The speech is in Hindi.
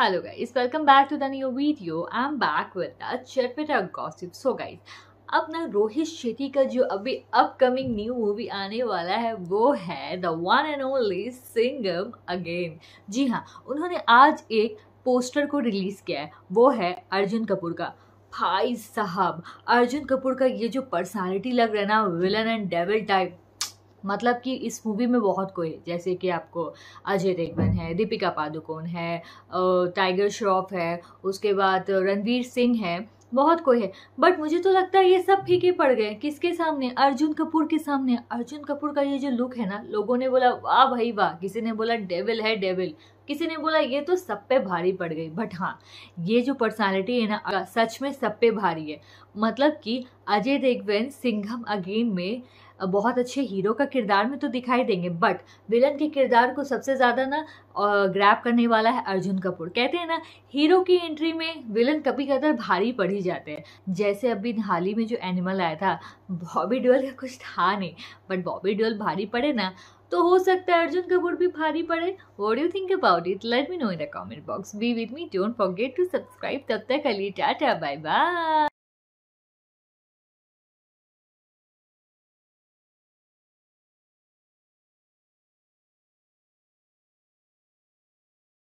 Hello guys, welcome back to the new video. I'm back with the Chatpata gossip. So guys, अब ना रोहित शेट्टी का जो अभी अपकमिंग न्यू मूवी आने वाला है वो है the one and only Singham again जी हाँ उन्होंने आज एक पोस्टर को रिलीज़ किया है वो है अर्जुन कपूर का भाई साहब अर्जुन कपूर का ये जो पर्सनालिटी लग रहा है ना विलन एंड डेविल टाइप मतलब कि इस मूवी में बहुत कोई जैसे कि आपको अजय देवगन है दीपिका पादुकोण है टाइगर श्रॉफ है उसके बाद रणवीर सिंह है बहुत कोई है बट मुझे तो लगता है ये सब फीके पड़ गए किसके सामने अर्जुन कपूर के सामने अर्जुन कपूर का ये जो लुक है ना लोगों ने बोला वाह भाई वाह किसी ने बोला डेविल है डेविल किसी ने बोला ये तो सब पे भारी पड़ गई बट हाँ ये जो पर्सनालिटी है ना सच में सब पे भारी है मतलब कि अजय देवगन सिंघम अगेन में बहुत अच्छे हीरो का किरदार में तो दिखाई देंगे बट विलन के किरदार को सबसे ज़्यादा ना ग्रैप करने वाला है अर्जुन कपूर कहते हैं ना हीरो की एंट्री में विलन कभी कदर भारी पड़ ही जाते हैं जैसे अभी हाल ही में जो एनिमल आया था बॉबी ड्यूअल का कुछ था नहीं बट बॉबी ड्यूअल भारी पड़े ना तो हो सकता है अर्जुन कपूर भी भारी पड़े what you think about it let me know in the comment box be with me don't forget to subscribe तब तक अली टाटा बाय बाय